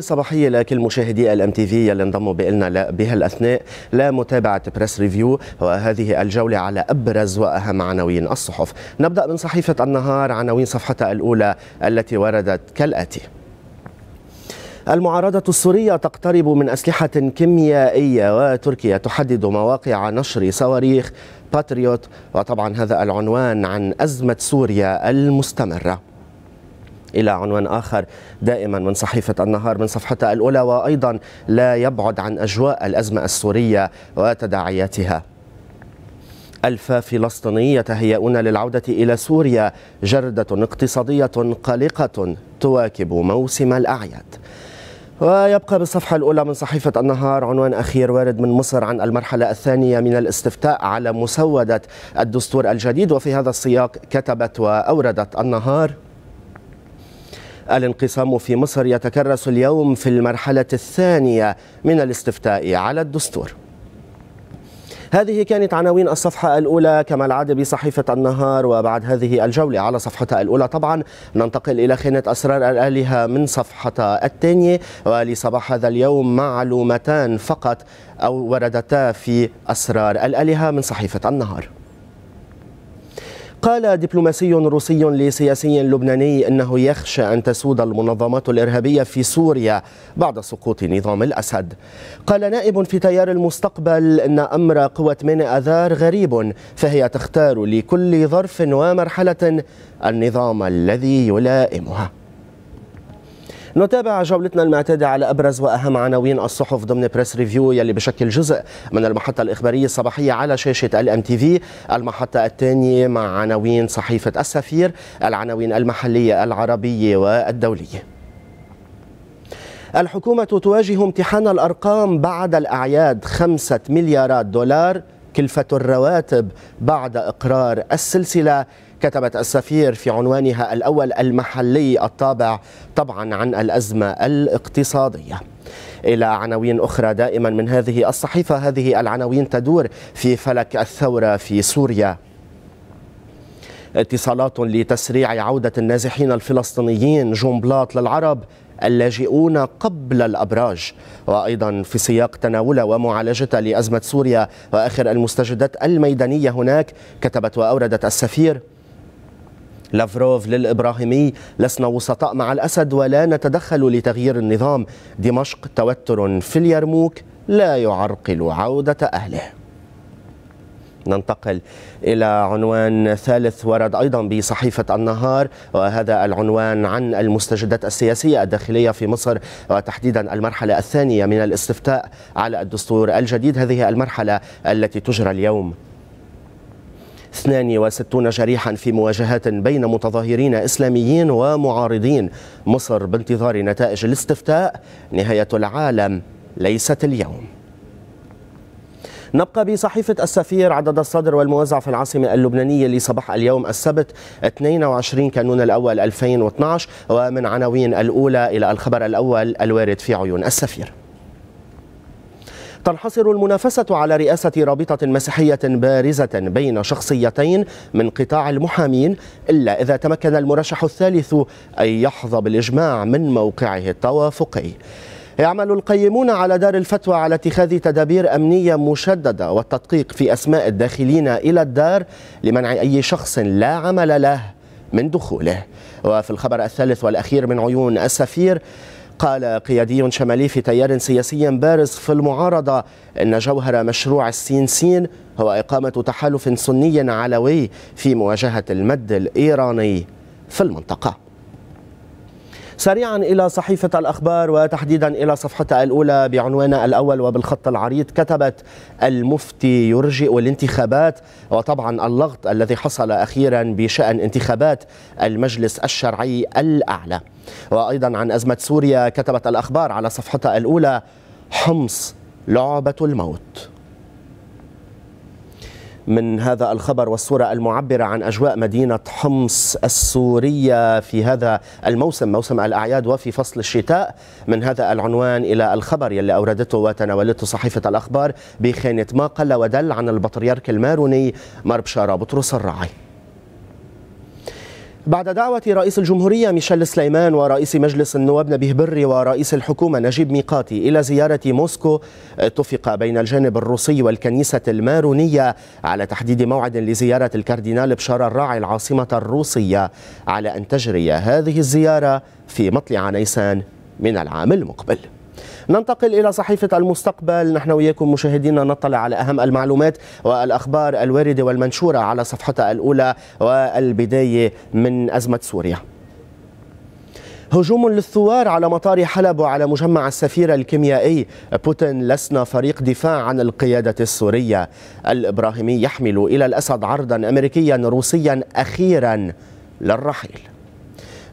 تغطية صباحية لكل مشاهدي الام تي في يلي انضموا بإلنا بهالاثناء لمتابعة بريس ريفيو وهذه الجولة على أبرز وأهم عناوين الصحف. نبدأ من صحيفة النهار عناوين صفحتها الأولى التي وردت كالآتي. المعارضة السورية تقترب من أسلحة كيميائية وتركيا تحدد مواقع نشر صواريخ باتريوت وطبعا هذا العنوان عن أزمة سوريا المستمرة إلى عنوان آخر دائما من صحيفة النهار من صفحتها الأولى وأيضا لا يبعد عن أجواء الأزمة السورية وتداعياتها ألف فلسطيني يتهيئون للعودة إلى سوريا جردة اقتصادية قلقة تواكب موسم الأعياد ويبقى بالصفحة الأولى من صحيفة النهار عنوان أخير وارد من مصر عن المرحلة الثانية من الاستفتاء على مسودة الدستور الجديد وفي هذا السياق كتبت وأوردت النهار الانقسام في مصر يتكرس اليوم في المرحلة الثانية من الاستفتاء على الدستور هذه كانت عناوين الصفحة الأولى كما العادة بصحيفة النهار وبعد هذه الجولة على صفحة الأولى طبعا ننتقل إلى خانة أسرار الآلهة من صفحة الثانية ولصباح هذا اليوم معلومتان فقط أو وردتا في أسرار الآلهة من صحيفة النهار قال دبلوماسي روسي لسياسي لبناني أنه يخشى أن تسود المنظمات الإرهابية في سوريا بعد سقوط نظام الأسد قال نائب في تيار المستقبل أن أمر قوة من أذار غريب فهي تختار لكل ظرف ومرحلة النظام الذي يلائمها نتابع جولتنا المعتادة على أبرز وأهم عناوين الصحف ضمن بريس ريفيو يلي بشكل جزء من المحطة الإخبارية الصباحية على شاشة الام تي في المحطة الثانية مع عناوين صحيفة السفير العناوين المحلية العربية والدولية الحكومة تواجه امتحان الأرقام بعد الأعياد خمسة مليارات دولار كلفة الرواتب بعد إقرار السلسلة كتبت السفير في عنوانها الأول المحلي الطابع طبعا عن الأزمة الاقتصادية إلى عناوين أخرى دائما من هذه الصحيفة هذه العناوين تدور في فلك الثورة في سوريا اتصالات لتسريع عودة النازحين الفلسطينيين جنبلاط للعرب اللاجئون قبل الأبراج وأيضا في سياق تناول ومعالجة لأزمة سوريا وآخر المستجدات الميدانية هناك كتبت وأوردت السفير لافروف للإبراهيمي لسنا وسطاء مع الأسد ولا نتدخل لتغيير النظام دمشق توتر في اليرموك لا يعرقل عودة أهله ننتقل إلى عنوان ثالث ورد أيضا بصحيفة النهار وهذا العنوان عن المستجدات السياسية الداخلية في مصر وتحديدا المرحلة الثانية من الاستفتاء على الدستور الجديد هذه المرحلة التي تجرى اليوم 62 جريحا في مواجهات بين متظاهرين إسلاميين ومعارضين مصر بانتظار نتائج الاستفتاء نهاية العالم ليست اليوم نبقى بصحيفة السفير عدد الصدر والموزع في العاصمة اللبنانية لصباح اليوم السبت 22 كانون الأول 2012 ومن عناوين الأولى إلى الخبر الأول الوارد في عيون السفير تنحصر المنافسة على رئاسة رابطة مسيحية بارزة بين شخصيتين من قطاع المحامين إلا إذا تمكن المرشح الثالث أن يحظى بالإجماع من موقعه التوافقي يعمل القيمون على دار الفتوى على اتخاذ تدابير أمنية مشددة والتدقيق في أسماء الداخلين إلى الدار لمنع أي شخص لا عمل له من دخوله وفي الخبر الثالث والأخير من عيون السفير قال قيادي شمالي في تيار سياسي بارز في المعارضة إن جوهر مشروع السين سين هو إقامة تحالف سني علوي في مواجهة المد الإيراني في المنطقة سريعا إلى صحيفة الأخبار وتحديدا إلى صفحتها الأولى بعنوان الأول وبالخط العريض كتبت المفتي يرجئ الانتخابات وطبعا اللغط الذي حصل أخيرا بشأن انتخابات المجلس الشرعي الأعلى وأيضا عن أزمة سوريا كتبت الأخبار على صفحتها الأولى حمص لعبة الموت من هذا الخبر والصورة المعبرة عن أجواء مدينة حمص السورية في هذا الموسم موسم الأعياد وفي فصل الشتاء من هذا العنوان إلى الخبر يلي أوردته وتناولته صحيفة الأخبار بخانة ما قل ودل عن البطريرك الماروني مربشارة بطرس الراعي بعد دعوة رئيس الجمهورية ميشيل سليمان ورئيس مجلس النواب نبيه بري ورئيس الحكومة نجيب ميقاتي إلى زيارة موسكو اتفق بين الجانب الروسي والكنيسة المارونية على تحديد موعد لزيارة الكاردينال بشار الراعي العاصمة الروسية على أن تجري هذه الزيارة في مطلع نيسان من العام المقبل ننتقل إلى صحيفة المستقبل نحن وياكم مشاهدينا نطلع على أهم المعلومات والأخبار الواردة والمنشورة على صفحتها الأولى والبداية من أزمة سوريا هجوم للثوار على مطار حلب وعلى مجمع السفير الكيميائي بوتين لسنا فريق دفاع عن القيادة السورية الإبراهيمي يحمل إلى الأسد عرضا أمريكيا روسيا أخيرا للرحيل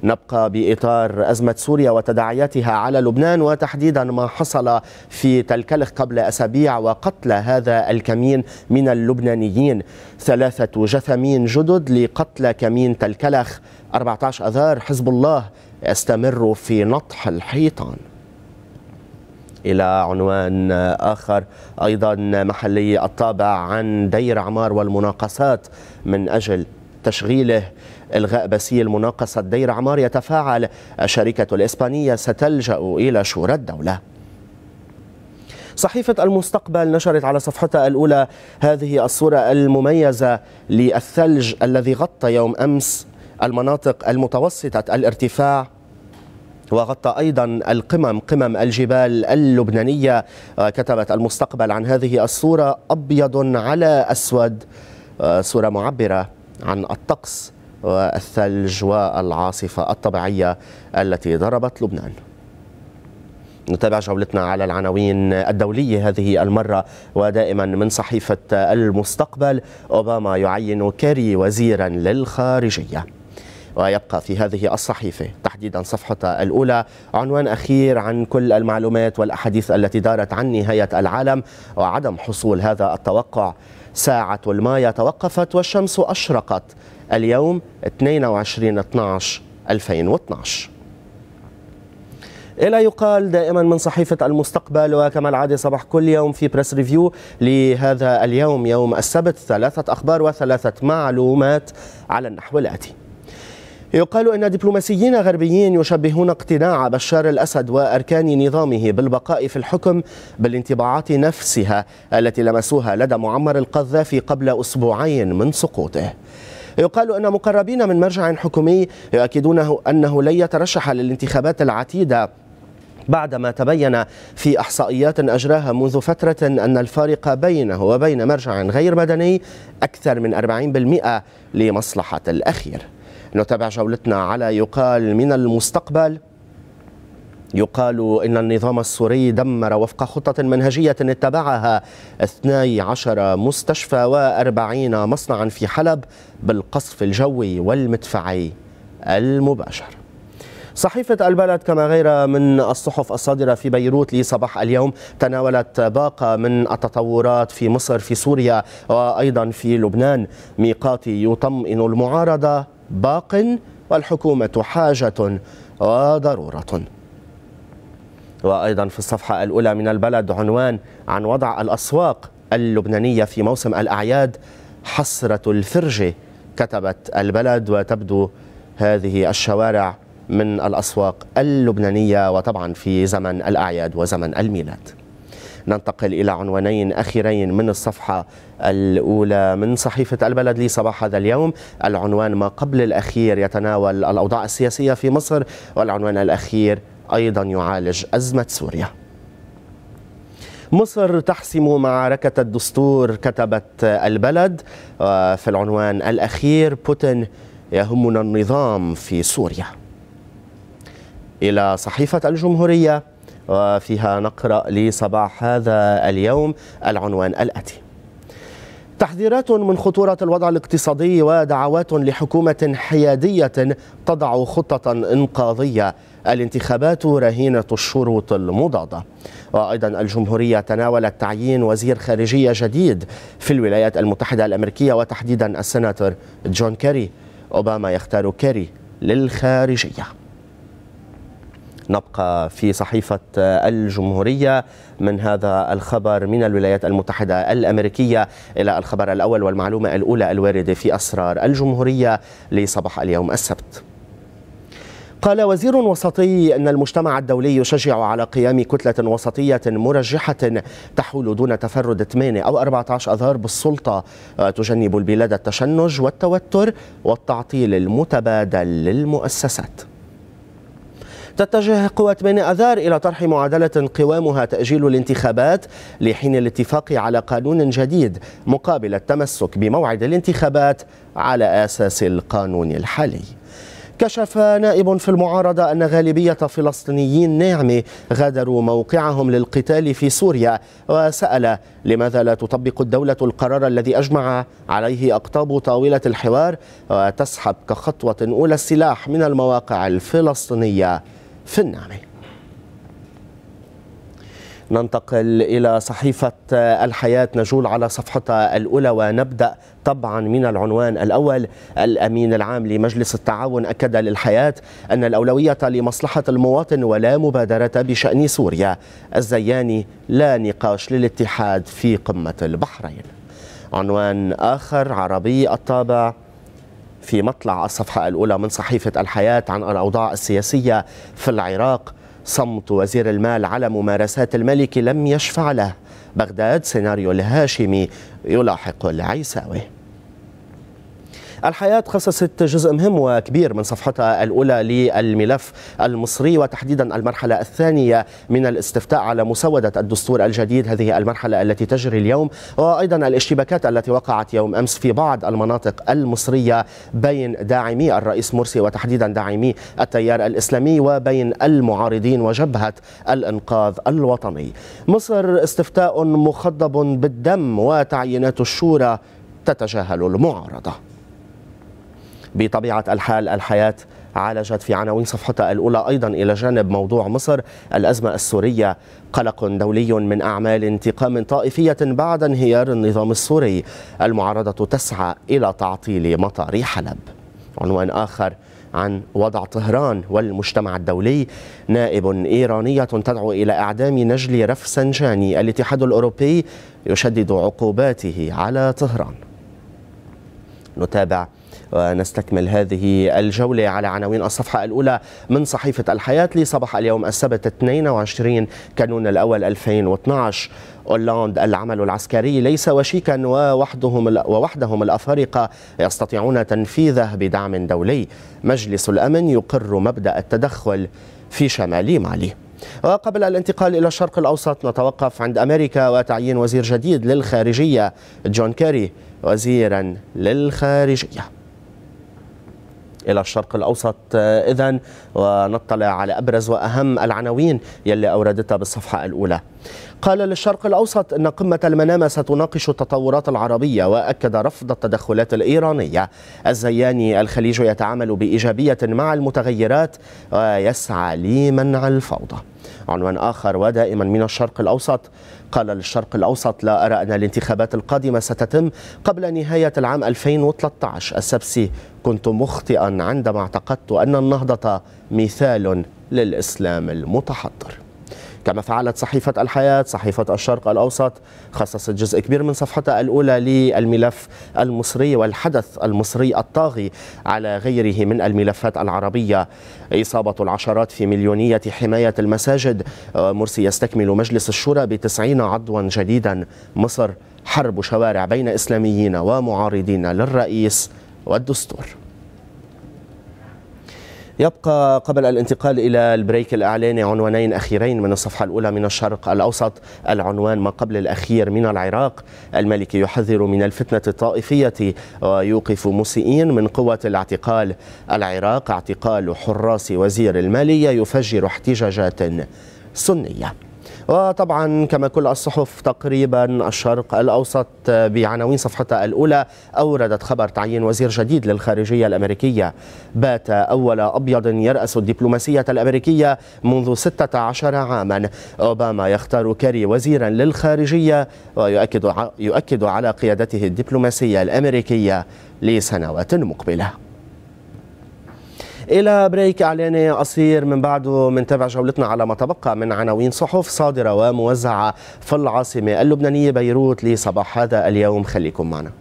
نبقى بإطار أزمة سوريا وتداعياتها على لبنان وتحديدا ما حصل في تلكلخ قبل أسابيع وقتل هذا الكمين من اللبنانيين ثلاثة جثمين جدد لقتل كمين تلكلخ 14 أذار حزب الله يستمر في نطح الحيطان إلى عنوان آخر أيضا محلي الطابع عن دير عمار والمناقصات من أجل تشغيله إلغاء بسيل مناقصة دير عمار يتفاعل الشركة الإسبانية ستلجأ إلى شورى الدولة صحيفة المستقبل نشرت على صفحتها الأولى هذه الصورة المميزة للثلج الذي غطى يوم أمس المناطق المتوسطة الارتفاع وغطى أيضا القمم قمم الجبال اللبنانية كتبت المستقبل عن هذه الصورة أبيض على أسود آه، صورة معبرة عن الطقس والثلج والعاصفة الطبيعية التي ضربت لبنان نتابع جولتنا على العناوين الدولية هذه المرة ودائما من صحيفة المستقبل أوباما يعين كاري وزيرا للخارجية ويبقى في هذه الصحيفة تحديدا صفحة الأولى عنوان أخير عن كل المعلومات والأحاديث التي دارت عن نهاية العالم وعدم حصول هذا التوقع ساعة المايا توقفت والشمس أشرقت اليوم 22 12 2012 إلى يقال دائما من صحيفة المستقبل وكما العادة صباح كل يوم في بريس ريفيو لهذا اليوم يوم السبت ثلاثة أخبار وثلاثة معلومات على النحو الآتي يقال أن دبلوماسيين غربيين يشبهون اقتناع بشار الأسد وأركان نظامه بالبقاء في الحكم بالانطباعات نفسها التي لمسوها لدى معمر القذافي قبل أسبوعين من سقوطه يقال أن مقربين من مرجع حكومي يؤكدونه أنه لن يترشح للانتخابات العتيدة بعدما تبين في احصائيات اجراها منذ فتره ان الفارق بينه وبين مرجع غير مدني اكثر من 40% لمصلحه الاخير نتابع جولتنا على يقال من المستقبل يقال إن النظام السوري دمر وفق خطة منهجية اتبعها 12 مستشفى و40 مصنعا في حلب بالقصف الجوي والمدفعي المباشر صحيفة البلد كما غير من الصحف الصادرة في بيروت لصباح اليوم تناولت باقة من التطورات في مصر في سوريا وأيضا في لبنان ميقاتي يطمئن المعارضة باق والحكومة حاجة وضرورة وأيضا في الصفحة الأولى من البلد عنوان عن وضع الأسواق اللبنانية في موسم الأعياد حسرة الفرجة كتبت البلد وتبدو هذه الشوارع من الأسواق اللبنانية وطبعا في زمن الأعياد وزمن الميلاد ننتقل إلى عنوانين أخيرين من الصفحة الأولى من صحيفة البلد لصباح هذا اليوم العنوان ما قبل الأخير يتناول الأوضاع السياسية في مصر والعنوان الأخير أيضا يعالج أزمة سوريا مصر تحسم معركة الدستور كتبت البلد آه، في العنوان الأخير بوتين يهمنا النظام في سوريا إلى صحيفة الجمهورية وفيها نقرأ لصباح هذا اليوم العنوان الآتي تحذيرات من خطورة الوضع الاقتصادي ودعوات لحكومة حيادية تضع خطة إنقاذية الانتخابات رهينة الشروط المضادة وأيضا الجمهورية تناولت تعيين وزير خارجية جديد في الولايات المتحدة الأمريكية وتحديدا السناتور جون كيري أوباما يختار كيري للخارجية نبقى في صحيفة الجمهورية من هذا الخبر من الولايات المتحدة الأمريكية إلى الخبر الأول والمعلومة الأولى الواردة في أسرار الجمهورية لصباح اليوم السبت قال وزير وسطي ان المجتمع الدولي يشجع على قيام كتله وسطيه مرجحه تحول دون تفرد 8 او 14 اذار بالسلطه تجنب البلاد التشنج والتوتر والتعطيل المتبادل للمؤسسات تتجه قوات بني أذار إلى طرح معادلة قوامها تأجيل الانتخابات لحين الاتفاق على قانون جديد مقابل التمسك بموعد الانتخابات على أساس القانون الحالي كشف نائب في المعارضة أن غالبية فلسطينيين ناعمة غادروا موقعهم للقتال في سوريا وسأل لماذا لا تطبق الدولة القرار الذي أجمع عليه أقطاب طاولة الحوار وتسحب كخطوة أولى السلاح من المواقع الفلسطينية في النعمه ننتقل إلى صحيفة الحياة نجول على صفحتها الأولى ونبدأ طبعا من العنوان الأول الأمين العام لمجلس التعاون أكد للحياة أن الأولوية لمصلحة المواطن ولا مبادرة بشأن سوريا الزياني لا نقاش للاتحاد في قمة البحرين عنوان آخر عربي الطابع في مطلع الصفحة الأولى من صحيفة الحياة عن الأوضاع السياسية في العراق صمت وزير المال على ممارسات الملك لم يشفع له بغداد سيناريو الهاشمي يلاحق العيساوي الحياة خصصت جزء مهم وكبير من صفحتها الأولى للملف المصري وتحديدا المرحلة الثانية من الاستفتاء على مسودة الدستور الجديد هذه المرحلة التي تجري اليوم وأيضا الاشتباكات التي وقعت يوم أمس في بعض المناطق المصرية بين داعمي الرئيس مرسي وتحديدا داعمي التيار الإسلامي وبين المعارضين وجبهة الإنقاذ الوطني مصر استفتاء مخضب بالدم وتعيينات الشورى تتجاهل المعارضه بطبيعة الحال الحياة عالجت في عناوين صفحتها الأولى أيضا إلى جانب موضوع مصر الأزمة السورية قلق دولي من أعمال انتقام طائفية بعد انهيار النظام السوري المعارضة تسعى إلى تعطيل مطار حلب عنوان آخر عن وضع طهران والمجتمع الدولي نائب إيرانية تدعو إلى إعدام نجل رفسنجاني الاتحاد الأوروبي يشدد عقوباته على طهران نتابع ونستكمل هذه الجولة على عناوين الصفحة الأولى من صحيفة الحياة لصباح اليوم السبت 22 كانون الأول 2012 أولاند العمل العسكري ليس وشيكا ووحدهم, ووحدهم الأفارقة يستطيعون تنفيذه بدعم دولي مجلس الأمن يقر مبدأ التدخل في شمال مالي وقبل الانتقال إلى الشرق الأوسط نتوقف عند أمريكا وتعيين وزير جديد للخارجية جون كيري وزيرا للخارجية إلى الشرق الأوسط إذا ونطلع على أبرز وأهم العناوين يلي أوردتها بالصفحة الأولى قال للشرق الأوسط أن قمة المنامة ستناقش التطورات العربية وأكد رفض التدخلات الإيرانية الزياني الخليج يتعامل بإيجابية مع المتغيرات ويسعى لمنع الفوضى عنوان آخر ودائما من الشرق الأوسط قال للشرق الأوسط لا أرى أن الانتخابات القادمة ستتم قبل نهاية العام 2013 السبسي كنت مخطئا عندما اعتقدت أن النهضة مثال للإسلام المتحضر كما فعلت صحيفة الحياة صحيفة الشرق الأوسط خصصت جزء كبير من صفحتها الأولى للملف المصري والحدث المصري الطاغي على غيره من الملفات العربية إصابة العشرات في مليونية حماية المساجد مرسي يستكمل مجلس الشورى بتسعين عضوا جديدا مصر حرب شوارع بين إسلاميين ومعارضين للرئيس والدستور يبقى قبل الانتقال إلى البريك الإعلاني عنوانين أخيرين من الصفحة الأولى من الشرق الأوسط العنوان ما قبل الأخير من العراق المالكي يحذر من الفتنة الطائفية ويوقف مسيئين من قوة الاعتقال العراق اعتقال حراس وزير المالية يفجر احتجاجات سنيه وطبعا كما كل الصحف تقريبا الشرق الأوسط بعناوين صفحتها الأولى أوردت خبر تعيين وزير جديد للخارجية الأمريكية بات أول أبيض يرأس الدبلوماسية الأمريكية منذ 16 عاما أوباما يختار كاري وزيرا للخارجية ويؤكد يؤكد على قيادته الدبلوماسية الأمريكية لسنوات مقبله إلى بريك إعلاني قصير من بعده منتابع جولتنا على ما تبقى من عناوين صحف صادرة وموزعة في العاصمة اللبنانية بيروت لصباح هذا اليوم خليكم معنا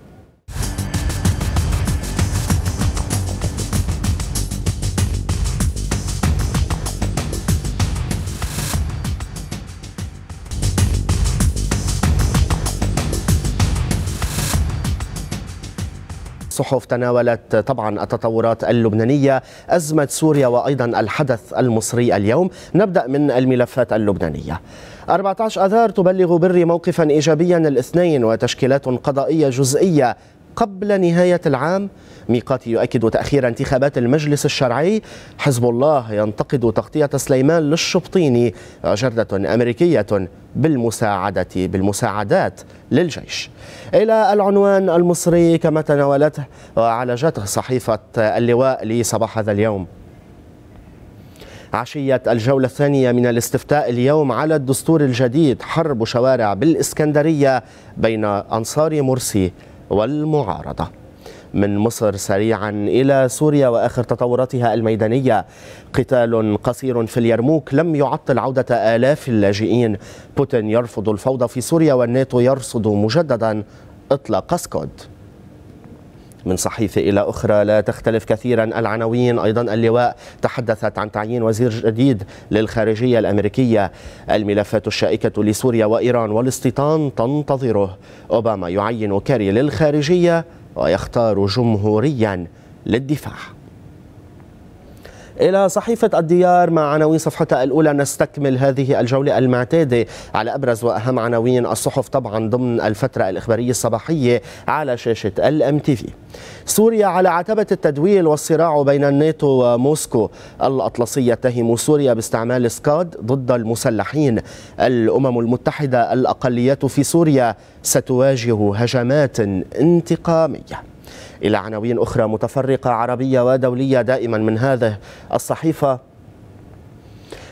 صحف تناولت طبعا التطورات اللبنانية أزمة سوريا وأيضا الحدث المصري اليوم نبدأ من الملفات اللبنانية 14 أذار تبلغ بري موقفا إيجابيا الاثنين وتشكيلات قضائية جزئية قبل نهاية العام ميقاتي يؤكد تأخير انتخابات المجلس الشرعي حزب الله ينتقد تغطية سليمان للشبطيني جردة أمريكية بالمساعدة بالمساعدات للجيش إلى العنوان المصري كما تناولته وعالجته صحيفة اللواء لصباح هذا اليوم عشية الجولة الثانية من الاستفتاء اليوم على الدستور الجديد حرب شوارع بالإسكندرية بين أنصار مرسي والمعارضة من مصر سريعا إلى سوريا وآخر تطوراتها الميدانية قتال قصير في اليرموك لم يعطل عودة آلاف اللاجئين بوتين يرفض الفوضى في سوريا والناتو يرصد مجددا إطلاق سكود من صحيفة إلى أخرى لا تختلف كثيرا العناوين أيضا اللواء تحدثت عن تعيين وزير جديد للخارجية الأمريكية الملفات الشائكة لسوريا وإيران والاستيطان تنتظره أوباما يعين كاري للخارجية ويختار جمهوريا للدفاع إلى صحيفة الديار مع عناوين صفحتها الأولى نستكمل هذه الجولة المعتادة على أبرز وأهم عناوين الصحف طبعا ضمن الفترة الإخبارية الصباحية على شاشة الام تي في سوريا على عتبة التدويل والصراع بين الناتو وموسكو الأطلسية تهم سوريا باستعمال سكاد ضد المسلحين الأمم المتحدة الأقليات في سوريا ستواجه هجمات انتقامية إلى عناوين أخرى متفرقة عربية ودولية دائما من هذه الصحيفة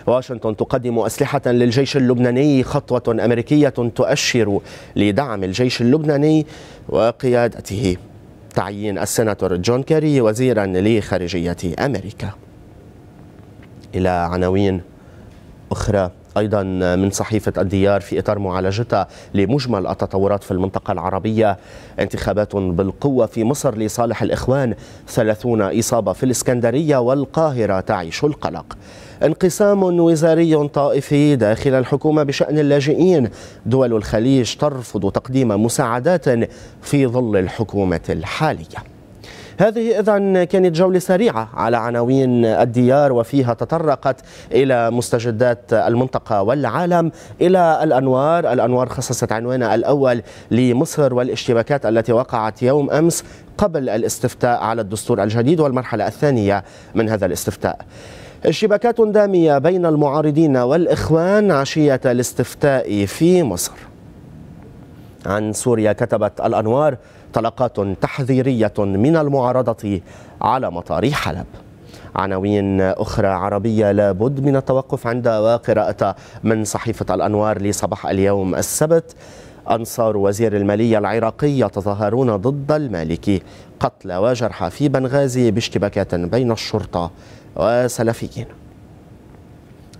واشنطن تقدم أسلحة للجيش اللبناني خطوة أمريكية تؤشر لدعم الجيش اللبناني وقيادته تعيين السناتور جون كيري وزيرا لخارجية أمريكا إلى عناوين أخرى أيضا من صحيفة الديار في إطار معالجتها لمجمل التطورات في المنطقة العربية انتخابات بالقوة في مصر لصالح الإخوان 30 إصابة في الإسكندرية والقاهرة تعيش القلق انقسام وزاري طائفي داخل الحكومة بشأن اللاجئين دول الخليج ترفض تقديم مساعدات في ظل الحكومة الحالية هذه إذا كانت جولة سريعة على عناوين الديار وفيها تطرقت إلى مستجدات المنطقة والعالم إلى الأنوار الأنوار خصصت عنوانها الأول لمصر والاشتباكات التي وقعت يوم أمس قبل الاستفتاء على الدستور الجديد والمرحلة الثانية من هذا الاستفتاء اشتباكات دامية بين المعارضين والإخوان عشية الاستفتاء في مصر عن سوريا كتبت الأنوار طلقات تحذيرية من المعارضة على مطار حلب عناوين أخرى عربية لابد من التوقف عندها وقراءة من صحيفة الأنوار لصباح اليوم السبت أنصار وزير المالية العراقي يتظاهرون ضد المالكي قتلى وجرحى في بنغازي باشتباكات بين الشرطة وسلفيين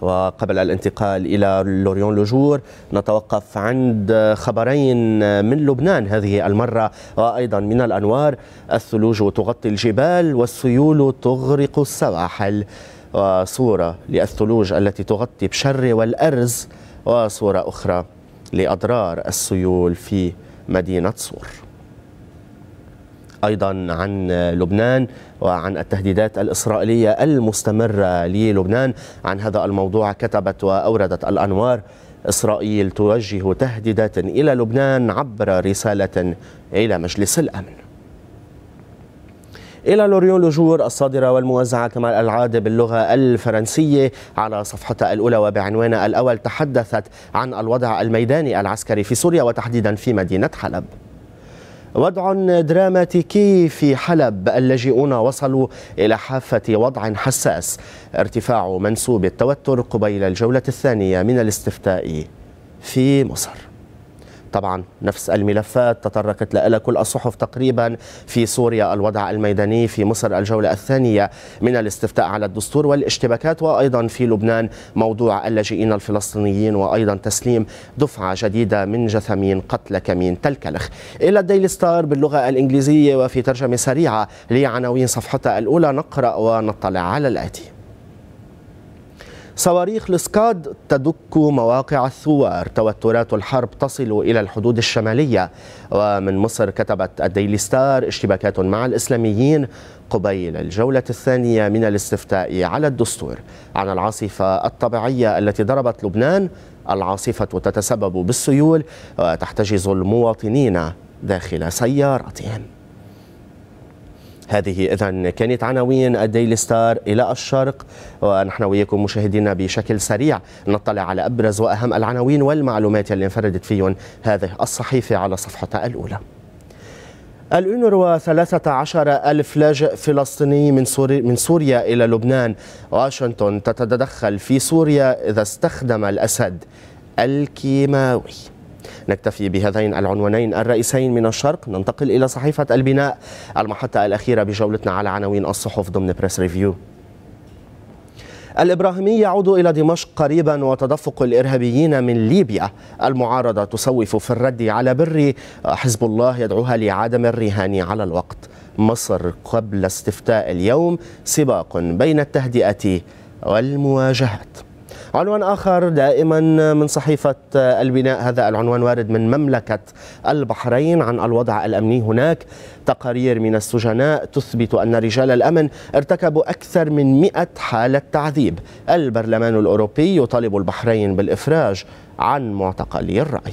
وقبل الانتقال إلى لوريون لوجور نتوقف عند خبرين من لبنان هذه المرة وأيضا من الأنوار الثلوج تغطي الجبال والسيول تغرق السواحل وصورة للثلوج التي تغطي بشر والأرز وصورة أخرى لأضرار السيول في مدينة صور أيضا عن لبنان وعن التهديدات الإسرائيلية المستمرة للبنان عن هذا الموضوع كتبت وأوردت الأنوار إسرائيل توجه تهديدات إلى لبنان عبر رسالة إلى مجلس الأمن إلى لوريون لجور الصادرة والموزعة كما العادة باللغة الفرنسية على صفحتها الأولى وبعنوانها الأول تحدثت عن الوضع الميداني العسكري في سوريا وتحديدا في مدينة حلب وضع دراماتيكي في حلب اللاجئون وصلوا إلى حافة وضع حساس ارتفاع منسوب التوتر قبيل الجولة الثانية من الاستفتاء في مصر طبعا نفس الملفات تطرقت لها كل الصحف تقريبا في سوريا الوضع الميداني في مصر الجولة الثانية من الاستفتاء على الدستور والاشتباكات وأيضا في لبنان موضوع اللاجئين الفلسطينيين وأيضا تسليم دفعة جديدة من جثمين قتل كمين تلكلخ إلى الديلي ستار باللغة الإنجليزية وفي ترجمة سريعة لعناوين صفحتها الأولى نقرأ ونطلع على الآتي صواريخ الاسكاد تدك مواقع الثوار توترات الحرب تصل إلى الحدود الشمالية ومن مصر كتبت الديلي ستار اشتباكات مع الإسلاميين قبيل الجولة الثانية من الاستفتاء على الدستور عن العاصفة الطبيعية التي ضربت لبنان العاصفة تتسبب بالسيول وتحتجز المواطنين داخل سياراتهم هذه اذا كانت عناوين الديلي ستار الى الشرق ونحن وياكم مشاهدينا بشكل سريع نطلع على ابرز واهم العناوين والمعلومات اللي انفردت فيهم هذه الصحيفه على صفحتها الاولى. الأونروا 13 ألف لاجئ فلسطيني من, سوريا, من سوريا إلى لبنان واشنطن تتدخل في سوريا إذا استخدم الأسد الكيماوي نكتفي بهذين العنوانين الرئيسين من الشرق ننتقل إلى صحيفة البناء المحطة الأخيرة بجولتنا على عناوين الصحف ضمن بريس ريفيو الإبراهيمي يعود إلى دمشق قريبا وتدفق الإرهابيين من ليبيا المعارضة تسوف في الرد على بر حزب الله يدعوها لعدم الرهان على الوقت مصر قبل استفتاء اليوم سباق بين التهدئة والمواجهات عنوان آخر دائما من صحيفة البناء هذا العنوان وارد من مملكة البحرين عن الوضع الأمني هناك تقارير من السجناء تثبت أن رجال الأمن ارتكبوا أكثر من 100 حالة تعذيب البرلمان الأوروبي يطالب البحرين بالإفراج عن معتقلي الرأي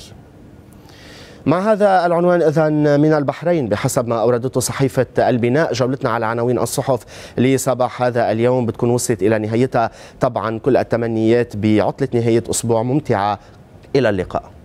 مع هذا العنوان اذا من البحرين بحسب ما اوردته صحيفه البناء جولتنا على عناوين الصحف لصباح هذا اليوم بتكون وصلت الى نهايتها طبعا كل التمنيات بعطله نهايه اسبوع ممتعه الى اللقاء